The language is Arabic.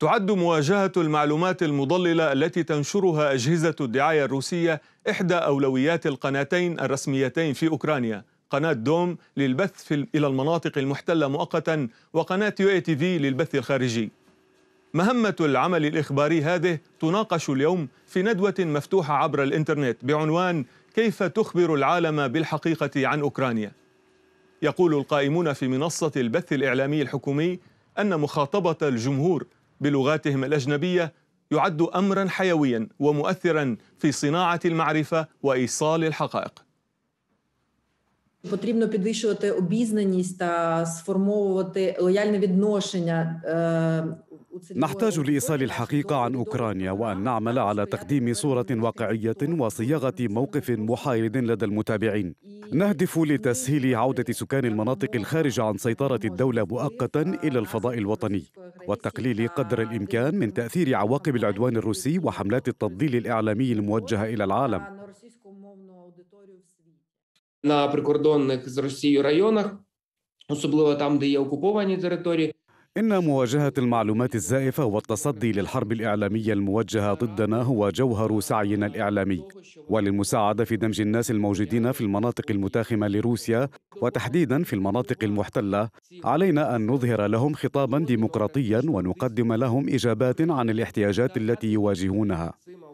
تعد مواجهة المعلومات المضللة التي تنشرها أجهزة الدعاية الروسية إحدى أولويات القناتين الرسميتين في أوكرانيا قناة دوم للبث في إلى المناطق المحتلة مؤقتا وقناة يو اي تي في للبث الخارجي مهمة العمل الإخباري هذه تناقش اليوم في ندوة مفتوحة عبر الإنترنت بعنوان كيف تخبر العالم بالحقيقة عن أوكرانيا يقول القائمون في منصة البث الإعلامي الحكومي أن مخاطبة الجمهور بلغاتهم الاجنبيه يعد امرا حيويا ومؤثرا في صناعه المعرفه وايصال الحقائق Потрібно підвищувати обізнаність та сформовувати лояльне відношення نحتاج لايصال الحقيقه عن اوكرانيا وان نعمل على تقديم صوره واقعيه وصياغه موقف محايد لدى المتابعين نهدف لتسهيل عوده سكان المناطق الخارجه عن سيطره الدوله مؤقتا الى الفضاء الوطني والتقليل قدر الامكان من تاثير عواقب العدوان الروسي وحملات التضليل الاعلامي الموجهه الى العالم на прикордонних з Росією районах, особливо там, де є окуповані території. إن مواجهة المعلومات الزائفة والتصدي للحرب الإعلامية الموجهة ضدنا هو جوهر سعينا الإعلامي وللمساعدة في دمج الناس الموجودين في المناطق المتاخمة لروسيا وتحديدا في المناطق المحتلة علينا أن نظهر لهم خطابا ديمقراطيا ونقدم لهم إجابات عن الاحتياجات التي يواجهونها